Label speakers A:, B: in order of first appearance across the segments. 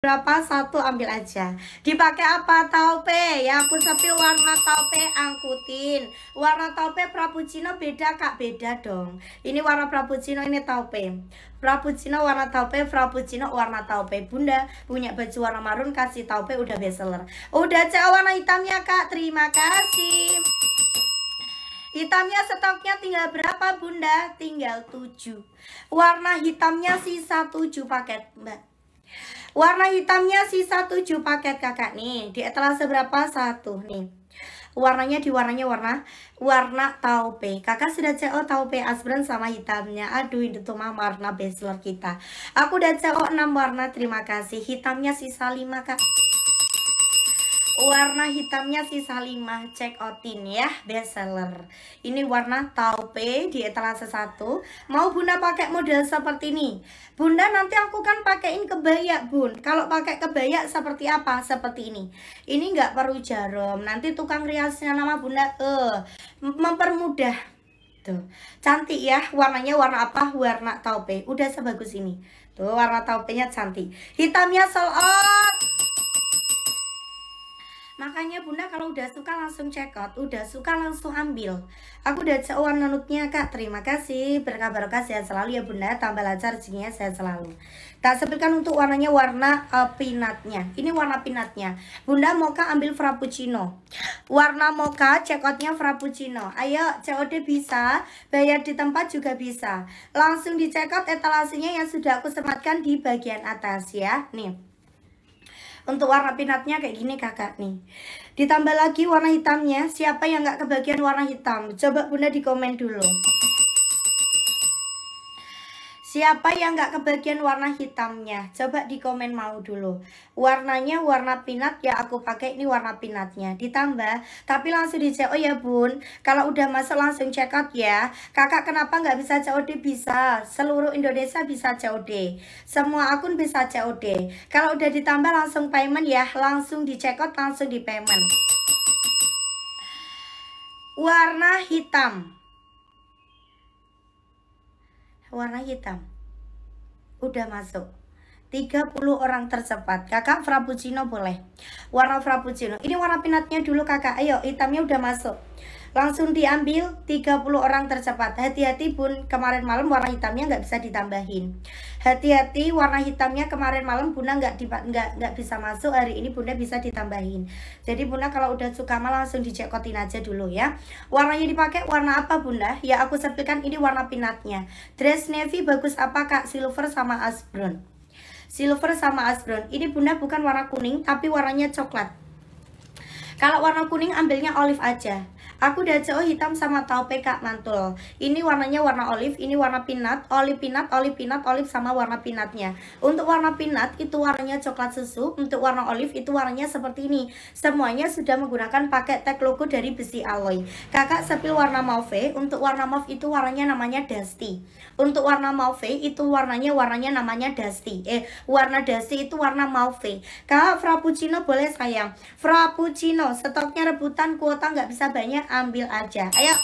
A: berapa satu ambil aja dipakai apa taupe ya aku sepi warna taupe angkutin warna taupe frappuccino beda kak beda dong ini warna frappuccino ini taupe frappuccino warna taupe frappuccino warna taupe bunda punya baju warna marun kasih taupe udah bestseller udah cek warna hitamnya kak terima kasih Hitamnya stoknya tinggal berapa bunda? Tinggal 7 Warna hitamnya sisa 7 paket mbak Warna hitamnya sisa 7 paket kakak nih. Di etalase berapa? Satu nih. Warnanya di warnanya warna warna taupe. Kakak sudah CO taupe asbran sama hitamnya. Aduh itu mah warna bestseller kita. Aku udah CO 6 warna. Terima kasih. Hitamnya sisa 5 kak warna hitamnya sisa 5 check outin ya bestseller ini warna taupe di etalase 1 mau bunda pakai model seperti ini bunda nanti aku kan pakaiin kebaya bun kalau pakai kebaya seperti apa seperti ini ini nggak perlu jarum nanti tukang riasnya nama bunda eh mempermudah tuh cantik ya warnanya warna apa warna taupe udah sebagus ini tuh warna taupenya cantik hitamnya sold out Makanya bunda kalau udah suka langsung check out, udah suka langsung ambil. Aku udah cek uang nanutnya kak, terima kasih. Berkah berkah sehat selalu ya bunda, tambah lancar rezekinya sehat selalu. Tak sebutkan untuk warnanya warna uh, eh, pinatnya. Ini warna pinatnya. Bunda mocha ambil frappuccino. Warna mocha check outnya frappuccino. Ayo COD bisa, bayar di tempat juga bisa. Langsung di check out etalasinya yang sudah aku sematkan di bagian atas ya. Nih. Untuk warna pinatnya kayak gini kakak nih. Ditambah lagi warna hitamnya, siapa yang nggak kebagian warna hitam? Coba bunda di komen dulu. Siapa yang nggak kebagian warna hitamnya? Coba di komen mau dulu. Warnanya warna pinat ya aku pakai ini warna pinatnya. Ditambah, tapi langsung di CO oh ya bun. Kalau udah masuk langsung check out ya. Kakak kenapa nggak bisa COD? Bisa. Seluruh Indonesia bisa COD. Semua akun bisa COD. Kalau udah ditambah langsung payment ya. Langsung di check out, langsung di payment. Warna hitam warna hitam udah masuk 30 orang tercepat kakak frappuccino boleh warna frappuccino ini warna pinatnya dulu kakak ayo hitamnya udah masuk langsung diambil 30 orang tercepat hati-hati pun kemarin malam warna hitamnya nggak bisa ditambahin hati-hati warna hitamnya kemarin malam bunda nggak nggak nggak bisa masuk hari ini bunda bisa ditambahin jadi bunda kalau udah suka malah langsung dicekotin aja dulu ya warnanya dipakai warna apa bunda ya aku sertikan ini warna pinatnya dress navy bagus apa kak silver sama ash brown silver sama ash brown ini bunda bukan warna kuning tapi warnanya coklat kalau warna kuning ambilnya olive aja Aku udah CO oh, hitam sama taupe kak mantul. Ini warnanya warna olive, ini warna pinat, olive pinat, olive pinat, olive sama warna pinatnya. Untuk warna pinat itu warnanya coklat susu, untuk warna olive itu warnanya seperti ini. Semuanya sudah menggunakan pakai tag logo dari besi alloy. Kakak sepil warna mauve, untuk warna mauve itu warnanya namanya dusty. Untuk warna mauve itu warnanya warnanya namanya dusty. Eh, warna dusty itu warna mauve. Kak frappuccino boleh sayang. Frappuccino stoknya rebutan kuota nggak bisa banyak ambil aja ayo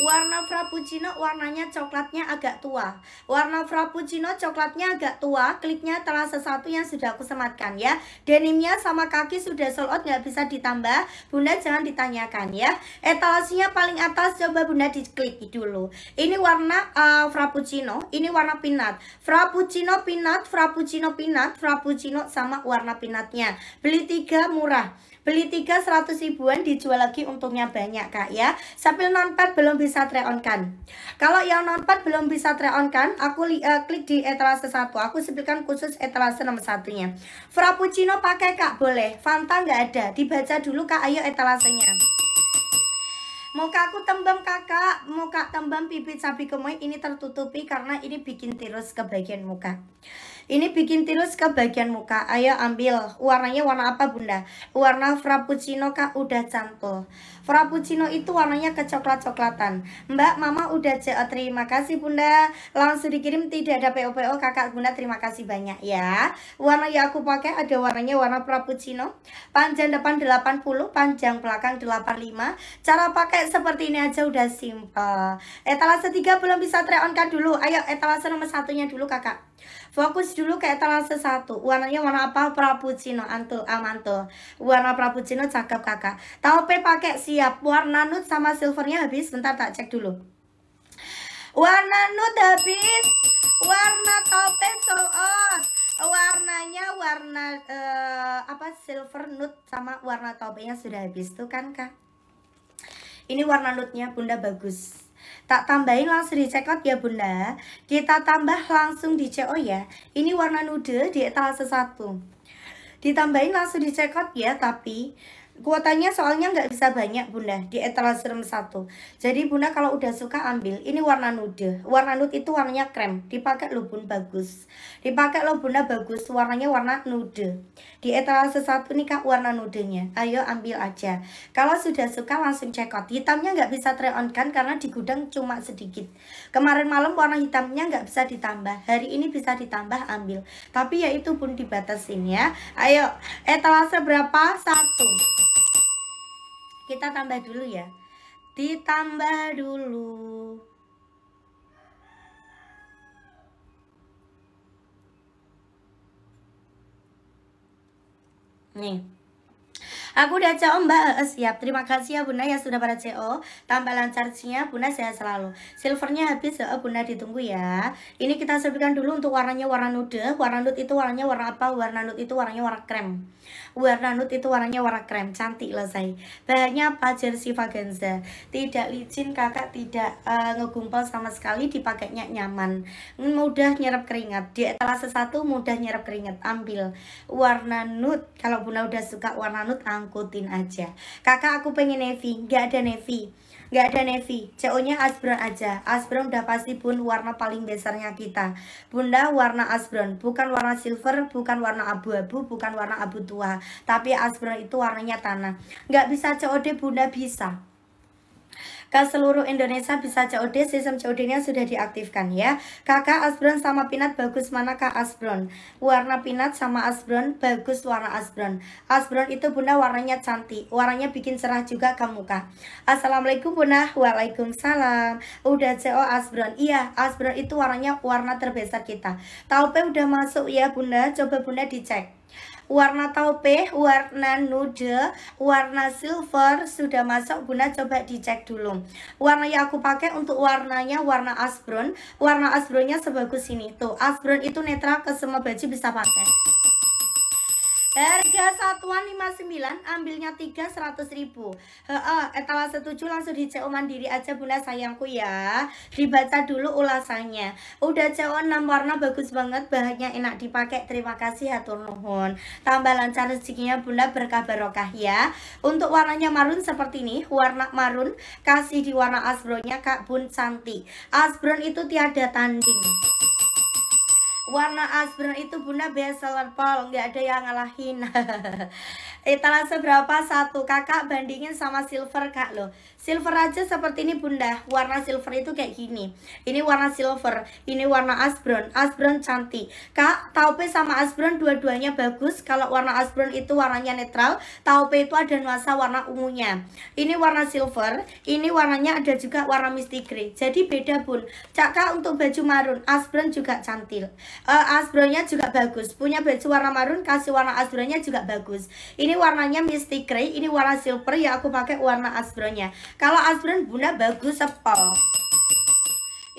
A: Warna Frappuccino warnanya coklatnya agak tua. Warna Frappuccino coklatnya agak tua. Kliknya telah sesuatu yang sudah aku sematkan ya. Denimnya sama kaki sudah sold out nggak bisa ditambah. Bunda jangan ditanyakan ya. Etalasinya paling atas coba Bunda diklik dulu. Ini warna uh, Frappuccino, ini warna pinat. Frappuccino pinat, Frappuccino pinat, Frappuccino sama warna pinatnya. Beli tiga murah. Beli tiga seratus ribuan dijual lagi untungnya banyak kak ya. Sambil nonton belum bisa bisa try on kan kalau yang non part belum bisa try on kan aku uh, klik di etalase satu aku sebutkan khusus etalase nomor satunya frappuccino pakai kak boleh fanta nggak ada dibaca dulu kak ayo etalasenya Mau aku tembam kakak, muka kak tembam bibit sapi kemoy ini tertutupi karena ini bikin tirus ke bagian muka. Ini bikin tirus ke bagian muka. Ayo ambil. Warnanya warna apa bunda? Warna frappuccino kak udah campur. Frappuccino itu warnanya kecoklat-coklatan. Mbak, mama udah terima kasih bunda. Langsung dikirim tidak ada POPO kakak bunda terima kasih banyak ya. Warna yang aku pakai ada warnanya warna frappuccino. Panjang depan 80, panjang belakang 85. Cara pakai seperti ini aja udah simple. Etalase 3 belum bisa try on kan dulu. Ayo etalase nomor satunya dulu kakak. Fokus dulu ke etalase satu. Warnanya warna apa? Frappuccino antul amantul. Ah, warna frappuccino cakep kakak. Taupe pakai siap. Warna nude sama silvernya habis. Bentar tak cek dulu. Warna nude habis. Warna taupe soos warnanya warna uh, apa silver nude sama warna topenya sudah habis tuh kan kak ini warna nude nya bunda bagus Tak tambahin langsung di checkout ya bunda Kita tambah langsung di CO ya Ini warna nude di etalase 1 Ditambahin langsung di checkout ya Tapi kuotanya soalnya nggak bisa banyak bunda di etalase room 1 jadi bunda kalau udah suka ambil ini warna nude warna nude itu warnanya krem dipakai lo bun bagus dipakai lo bunda bagus warnanya warna nude di etalase 1 nih kak warna nudenya ayo ambil aja kalau sudah suka langsung check out hitamnya nggak bisa try on kan karena di gudang cuma sedikit kemarin malam warna hitamnya nggak bisa ditambah hari ini bisa ditambah ambil tapi ya itu pun dibatasin ya ayo etalase berapa? satu kita tambah dulu ya ditambah dulu nih Aku udah CO mbak, siap. Terima kasih ya bunda yang sudah pada CO. Tambah charge-nya bunda saya selalu. Silvernya habis, bunda ditunggu ya. Ini kita sebutkan dulu untuk warnanya warna nude. Warna nude itu warnanya warna apa? Warna nude itu warnanya warna krem. Warna nude itu warnanya warna krem. Cantik loh say. Bahannya apa? Jersey Vaganza. Tidak licin kakak, tidak uh, ngegumpal sama sekali. Dipakainya nyaman. Mudah nyerap keringat. Di etalase satu mudah nyerap keringat. Ambil warna nude. Kalau bunda udah suka warna nude, angkutin aja kakak aku pengen Nevi nggak ada Nevi nggak ada Nevi CO nya asbron aja asbron udah pasti pun warna paling besarnya kita bunda warna asbron bukan warna silver bukan warna abu-abu bukan warna abu tua tapi asbron itu warnanya tanah nggak bisa COD bunda bisa ke seluruh Indonesia bisa COD, sistem COD-nya sudah diaktifkan ya. Kakak asbron sama pinat bagus mana kak asbron? Warna pinat sama asbron bagus warna asbron. Asbron itu bunda warnanya cantik, warnanya bikin cerah juga ke muka. Assalamualaikum bunda, waalaikumsalam. Udah CO asbron, iya asbron itu warnanya warna terbesar kita. Taupe udah masuk ya bunda, coba bunda dicek warna taupe, warna nude, warna silver sudah masuk guna coba dicek dulu. Warna yang aku pakai untuk warnanya warna asbron. Warna asbronnya sebagus ini. Tuh, asbron itu netral ke semua baju bisa pakai ada satuan 59 ambilnya 3 100 ribu He -he, etalase 7 langsung di CO mandiri aja bunda sayangku ya dibaca dulu ulasannya udah CO 6 warna bagus banget bahannya enak dipakai terima kasih hatur nuhun tambah lancar rezekinya bunda berkah barokah ya untuk warnanya marun seperti ini warna marun kasih di warna asbronnya kak bun cantik asbron itu tiada tanding warna asbron itu bunda best seller nggak ada yang ngalahin etalase berapa satu kakak bandingin sama silver kak loh Silver aja seperti ini bunda Warna silver itu kayak gini Ini warna silver Ini warna asbron Asbron cantik Kak, taupe sama asbron dua-duanya bagus Kalau warna asbron itu warnanya netral Taupe itu ada nuansa warna ungunya Ini warna silver Ini warnanya ada juga warna misty grey Jadi beda bun kak untuk baju marun Asbron juga cantil. uh, eh, Asbronnya juga bagus Punya baju warna marun Kasih warna asbronnya juga bagus Ini warnanya misty grey Ini warna silver ya aku pakai warna asbronnya kalau aspirin bunda bagus sepol.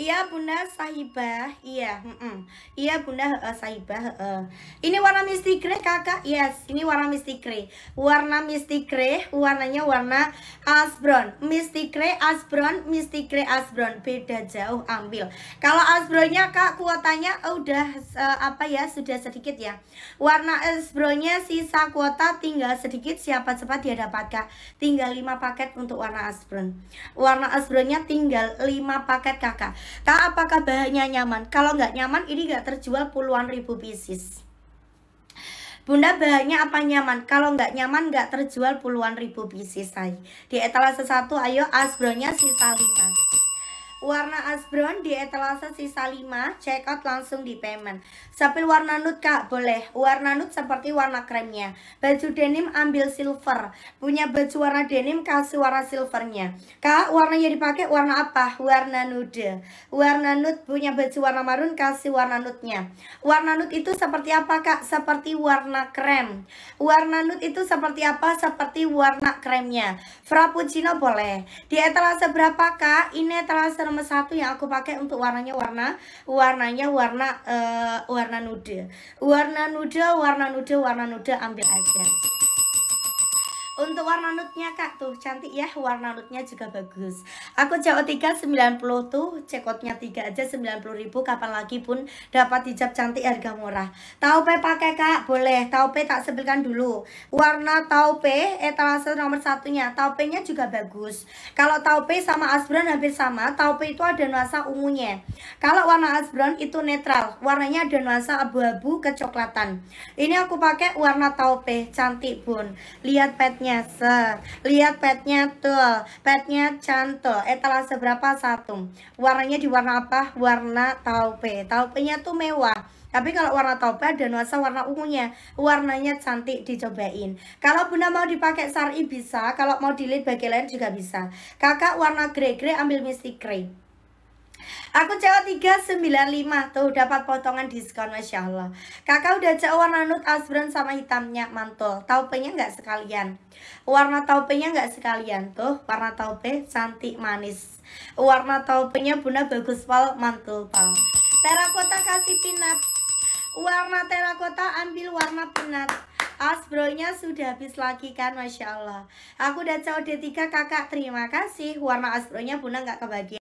A: Iya Bunda Sahibah, iya, mm -mm. iya Bunda uh, Sahibah. Uh. Ini warna misty grey kakak, yes, ini warna misty grey. Warna misty grey, warnanya warna ash brown, misty grey ash brown, misty grey ash brown, beda jauh ambil. Kalau ash brownnya kak kuotanya uh, udah uh, apa ya, sudah sedikit ya. Warna ash brownnya sisa kuota tinggal sedikit, siapa cepat dia dapat kak. Tinggal 5 paket untuk warna ash brown. Warna ash brownnya tinggal 5 paket kakak. Kak, apakah bahannya nyaman? Kalau nggak nyaman, ini nggak terjual puluhan ribu pieces. Bunda bahannya apa nyaman? Kalau nggak nyaman nggak terjual puluhan ribu pieces say. Di etalase satu ayo asbronya sisa lima warna as brown di etalase sisa 5 check out langsung di payment Sapil warna nude kak boleh warna nude seperti warna kremnya baju denim ambil silver punya baju warna denim kasih warna silvernya kak warna yang dipakai warna apa warna nude warna nude punya baju warna marun kasih warna nude nya warna nude itu seperti apa kak seperti warna krem warna nude itu seperti apa seperti warna kremnya frappuccino boleh di etalase berapa kak ini etalase nomor satu yang aku pakai untuk warnanya warna warnanya warna uh, warna nude warna nude warna nude warna nude ambil aja untuk warna nude-nya Kak tuh cantik ya, warna nude-nya juga bagus. Aku CO 3 90 tuh, cekotnya 3 aja 90.000 kapan lagi pun dapat hijab cantik harga murah. Taupe pakai Kak, boleh. Taupe tak sebelkan dulu. Warna taupe etalase eh, nomor satunya. nya juga bagus. Kalau taupe sama asbron hampir sama, taupe itu ada nuansa ungunya. Kalau warna asbron itu netral, warnanya ada nuansa abu-abu kecoklatan. Ini aku pakai warna taupe, cantik bun. Lihat petnya petnya se lihat petnya tuh petnya eh etalase seberapa satu warnanya di warna apa warna taupe taupenya tuh mewah tapi kalau warna taupe ada nuansa warna ungunya warnanya cantik dicobain kalau bunda mau dipakai sari bisa kalau mau dilihat bagian lain juga bisa kakak warna grey grey ambil misty grey Aku CO 395 tuh dapat potongan diskon Masya Allah Kakak udah CO warna nude asbron sama hitamnya mantul Taupenya nggak sekalian Warna taupenya nggak sekalian tuh Warna taupe cantik manis Warna taupenya bunda bagus pal mantul pal Terakota kasih pinat Warna terakota ambil warna pinat Asbronya sudah habis lagi kan Masya Allah Aku udah cewek tiga 3 kakak Terima kasih Warna asbronya bunda nggak kebagian